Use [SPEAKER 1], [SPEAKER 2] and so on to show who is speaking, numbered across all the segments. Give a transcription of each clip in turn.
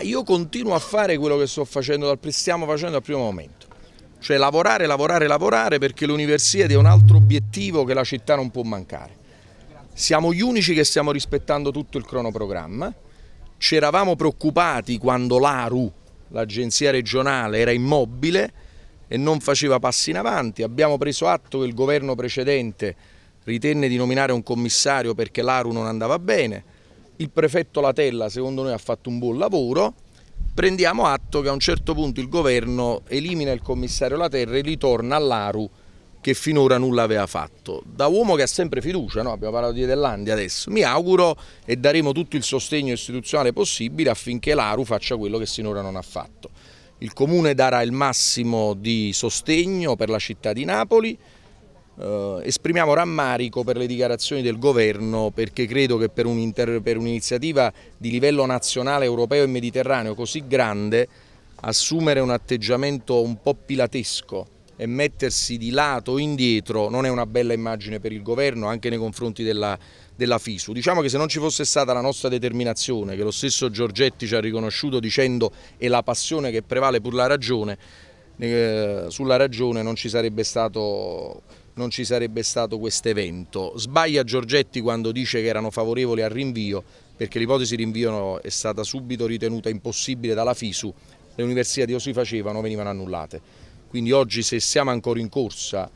[SPEAKER 1] Ah, io continuo a fare quello che sto facendo, stiamo facendo al primo momento, cioè lavorare, lavorare, lavorare perché l'università è un altro obiettivo che la città non può mancare. Siamo gli unici che stiamo rispettando tutto il cronoprogramma, ci eravamo preoccupati quando l'ARU, l'agenzia regionale, era immobile e non faceva passi in avanti, abbiamo preso atto che il governo precedente ritenne di nominare un commissario perché l'ARU non andava bene, il prefetto Latella secondo noi ha fatto un buon lavoro, prendiamo atto che a un certo punto il governo elimina il commissario Laterra e ritorna all'Aru che finora nulla aveva fatto. Da uomo che ha sempre fiducia, no? abbiamo parlato di Edellandia adesso, mi auguro e daremo tutto il sostegno istituzionale possibile affinché l'Aru faccia quello che finora non ha fatto. Il Comune darà il massimo di sostegno per la città di Napoli, eh, esprimiamo rammarico per le dichiarazioni del Governo perché credo che per un'iniziativa un di livello nazionale, europeo e mediterraneo così grande assumere un atteggiamento un po' pilatesco e mettersi di lato o indietro non è una bella immagine per il governo anche nei confronti della, della, FISU. Diciamo che se non ci fosse stata la nostra determinazione, che lo stesso Giorgetti ci ha riconosciuto dicendo è la passione che prevale pur la ragione, eh, sulla ragione non ci sarebbe stato non ci sarebbe stato questo evento. Sbaglia Giorgetti quando dice che erano favorevoli al rinvio perché l'ipotesi rinvio è stata subito ritenuta impossibile dalla FISU, le università di Osi facevano venivano annullate. Quindi oggi se siamo ancora in corsa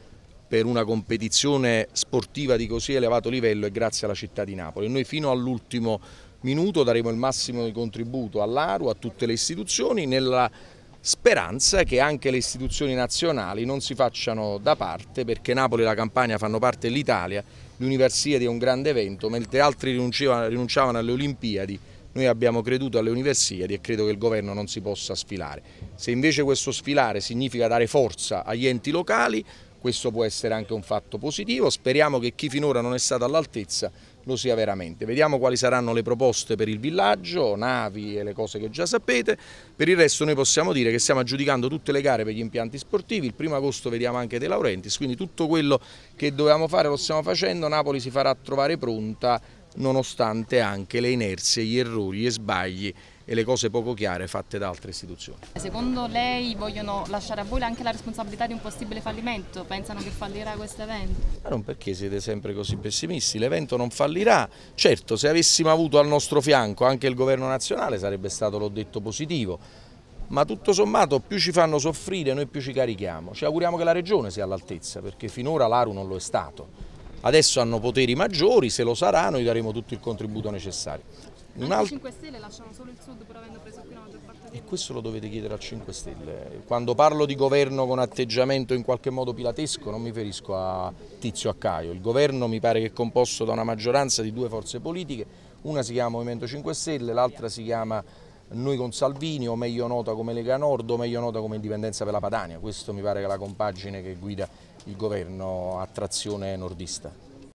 [SPEAKER 1] per una competizione sportiva di così elevato livello è grazie alla città di Napoli. Noi fino all'ultimo minuto daremo il massimo di contributo all'ARU, a tutte le istituzioni, nella Speranza che anche le istituzioni nazionali non si facciano da parte perché Napoli e la Campania fanno parte dell'Italia, l'Universiade è un grande evento, mentre altri rinunciavano alle Olimpiadi noi abbiamo creduto alle universiadi e credo che il governo non si possa sfilare. Se invece questo sfilare significa dare forza agli enti locali, questo può essere anche un fatto positivo, speriamo che chi finora non è stato all'altezza lo sia veramente. Vediamo quali saranno le proposte per il villaggio, navi e le cose che già sapete. Per il resto noi possiamo dire che stiamo aggiudicando tutte le gare per gli impianti sportivi, il primo agosto vediamo anche De Laurentiis, quindi tutto quello che dovevamo fare lo stiamo facendo, Napoli si farà trovare pronta nonostante anche le inerzie, gli errori e sbagli e le cose poco chiare fatte da altre istituzioni. Secondo lei vogliono lasciare a voi anche la responsabilità di un possibile fallimento? Pensano che fallirà questo evento? Ma non perché siete sempre così pessimisti, l'evento non fallirà. Certo, se avessimo avuto al nostro fianco anche il governo nazionale sarebbe stato, l'ho detto, positivo. Ma tutto sommato più ci fanno soffrire noi più ci carichiamo. Ci auguriamo che la regione sia all'altezza perché finora l'ARU non lo è stato adesso hanno poteri maggiori, se lo saranno gli daremo tutto il contributo necessario. Un al... 5 Stelle lasciano solo il Sud per avendo preso qui una maggior parte dei E questo lo dovete chiedere al 5 Stelle. Quando parlo di governo con atteggiamento in qualche modo pilatesco non mi riferisco a Tizio Accaio. Il governo mi pare che è composto da una maggioranza di due forze politiche, una si chiama Movimento 5 Stelle, l'altra si chiama noi con Salvini o meglio nota come Lega Nord o meglio nota come Indipendenza per la Padania. Questo mi pare che è la compagine che guida il governo a trazione nordista.